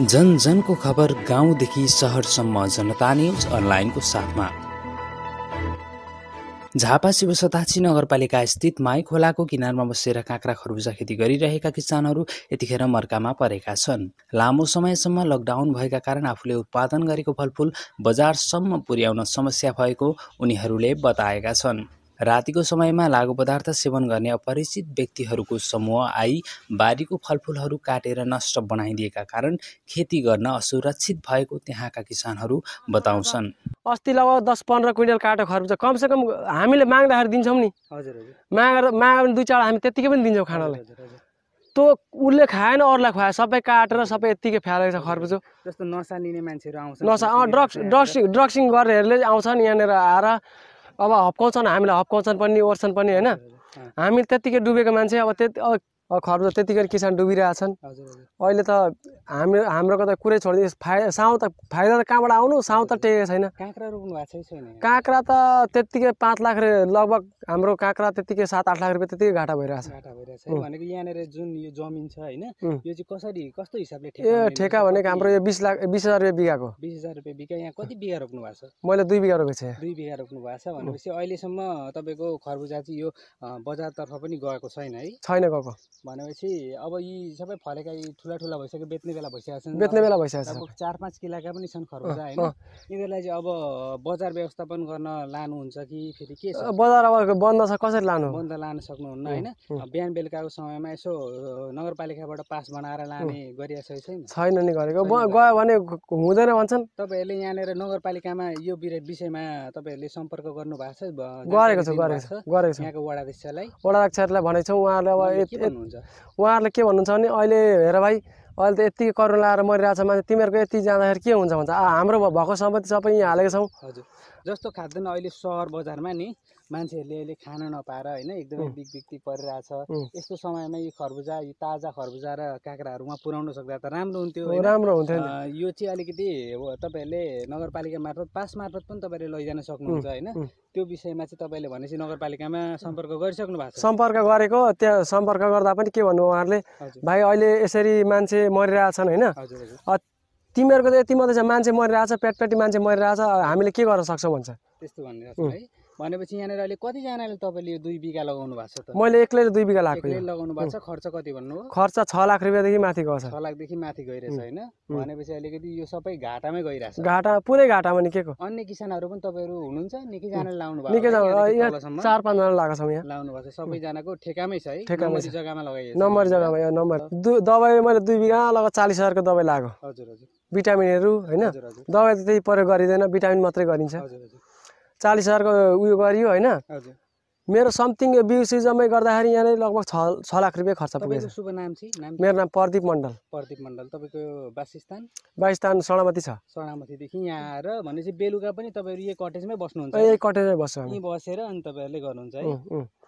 जन जनको खबर गाउँदेखि सहरसम्म जनता न्युज अनलाइनको साथमा झापा शिवशताक्षी नगरपालिका स्थित माई खोलाको किनारमा बसेर काँक्रा खरबुजा खेती गरिरहेका किसानहरू यतिखेर मर्कामा परेका छन् लामो समयसम्म लकडाउन भएका कारण आफूले उत्पादन गरेको फलफुल बजारसम्म पुर्याउन समस्या भएको उनीहरूले बताएका छन् रातिको समयमा लागु पदार्थ सेवन गर्ने अपरिचित व्यक्तिहरूको समूह आई बारीको फलफुलहरू काटेर नष्ट बनाइदिएका कारण खेती गर्न असुरक्षित भएको त्यहाँका किसानहरू बताउँछन् अस्ति लगभग दस पन्ध्र क्विन्टल काटो खर्च कमसेकम हामीले माग्दाखेरि दिन्छौँ नि हजुर मागेर माग्यो भने दुई चार हामी त्यतिकै पनि दिन्छौँ खानालाई तँ उसले खाएन अरूलाई खुवायो सबै काटेर सबै यत्तिकै फ्यालेको छ खर्बुजो जस्तो नसा लिने मान्छेहरू आउँछ नसा ड्रग्स ड्रग्सिङ ड्रग्सिङ गर्नेहरूले आउँछन् यहाँनिर आएर अब हप्काउँछन् हामीलाई हप्काउँछन् पनि ओर्छन् पनि होइन हामी त्यतिकै डुबेको मान्छे अब त्यति खर्ब त्यतिखेर किसान डुबिरहेछन् अहिले त हाम्रो हाम्रोको त कुरै छोडिदियो फाइदा साउँ त फाइदा त कहाँबाट आउनु साउ त टेकेको छैन काँक्रा रोप्नु भएको छैन काँक्रा त त्यत्तिकै पाँच लाख लगभग हाम्रो काँक्रा त्यत्तिकै सात आठ लाख रुपियाँ त्यतिकै घाटा भइरहेछ घाटा भइरहेछ भनेको यहाँनिर जुन यो जमिन छ होइन यो चाहिँ कसरी कस्तो हिसाबले ए ठेका भनेको हाम्रो यो बिस लाख बिस हजार रुपियाँ बिगाको बिस हजार रुपियाँ बिगा यहाँ कति बिगा रोप्नु भएको छ मैले दुई बिगा रोपेको छ दुई बिगा रोप्नु भएको छ भनेपछि अहिलेसम्म तपाईँको खरबुजा चाहिँ यो बजारतर्फ पनि गएको छैन है छैन गएको भनेपछि अब यी सबै फलेका यी ठुला ठुला भइसक्यो बेच्ने बेला भइसकेको छ बेच्ने बेला भइसकेको छ चार पाँच किलाका पनि छन् खरबुजा होइन यिनीहरूलाई चाहिँ अब बजार व्यवस्थापन गर्न लानुहुन्छ कि फेरि के छ बजार अब बन्द छ कसरी लानु बन्द लान सक्नुहुन्न होइन बिहान बेलुकाको समयमा यसो नगरपालिकाबाट पास बनाएर लाने गरिरहेको छैन छैन नि गरेको गयो भने हुँदैन भन्छन् तपाईँहरूले यहाँनिर नगरपालिकामा यो विषयमा तपाईँहरूले सम्पर्क गर्नु भएको छ गरेको छ गरेको छ यहाँको वडाध्यक्षलाई वडाध्यक्षलाई भनेको छ उहाँहरूले अब हुनुहुन्छ उहाँहरूले के भन्नुहुन्छ भने अहिले हेर भाइ अहिले त यति करुण लाएर मरिरहेको छ मान्छे तिमीहरूको यति जाँदाखेरि के हुन्छ भन्छ हाम्रो भएको सम्पत्ति सबै यहाँ हालेको छौँ हजुर जस्तो खाँदैन अहिले सहर बजारमा नि मान्छेहरूले अहिले खान नपाएर होइन एकदमै बिग बिग्ती परिरहेछ यस्तो समयमा यो खरबुजा यो ताजा खरबुजा र काँक्राहरूमा पुर्याउन सक्दा त राम्रो हुन्थ्यो राम्रो हुन्थ्यो यो चाहिँ अलिकति तपाईँहरूले नगरपालिका मार्फत पास मार्फत पनि तपाईँले लैजान सक्नुहुन्छ होइन त्यो विषयमा चाहिँ तपाईँले भनेपछि नगरपालिकामा सम्पर्क गरिसक्नु भएको सम्पर्क गरेको त्यहाँ सम्पर्क गर्दा पनि के भन्नु उहाँहरूले भाइ अहिले यसरी मान्छे मरिरहेछन् होइन तिमीहरूको त यति मात्रै छ मान्छे मरिरहेछ पेटपेटी मान्छे मरिरहेछ हामीले के गर्न सक्छौँ भन्छ त्यस्तो भनिरहेको है भनेपछि यहाँनिर अहिले कतिजनाले तपाईँले यो दुई बिघा लगाउनु भएको छ त मैले एक्लैले दुई बिघा लगाएको लगाउनु भएको छ खर्च कति भन्नु खर्च छ लाख रुपियाँदेखि माथि गएको छ छ लाखदेखि माथि गइरहेछ होइन भनेपछि अलिकति यो सबै घाटामै गइरहेछ घाटा पुरै घाटामा नि अन्य किसानहरू पनि तपाईँहरू हुनुहुन्छ निकैजनाले लाउनु भएको निकै चार पाँचजना लगाएको छौँ यहाँ लाउनु भएको छ सबैजनाको ठेकामै छ है ठेकामा जग्गामा लगाइयो नम्बर जग्गामा नम्बर दबाई मैले दुई बिघा लगाएको चालिस हजारको दबाई लगाएको हजुर हजुर भिटामिनहरू होइन दबाई त त्यही प्रयोग गरिँदैन भिटामिन मात्रै गरिन्छ चालिस हजारको उयो गरियो होइन मेरो समथिङ यो बिउ सिजनमै गर्दाखेरि यहाँ नै लगभग छ छ लाख रुपियाँ खर्च पुगेको शुभ नाम चाहिँ मेरो नाम प्रदीप मण्डल प्रदीप मण्डल तपाईँको बासस्थान बासस्थान सडामती छ सडामतीदेखि यहाँ आएर भनेपछि बेलुका पनि तपाईँहरू यही कटेजमै बस्नुहुन्छ यही कटेजमै बस्छ यहीँ बसेर अनि तपाईँहरूले गर्नुहुन्छ है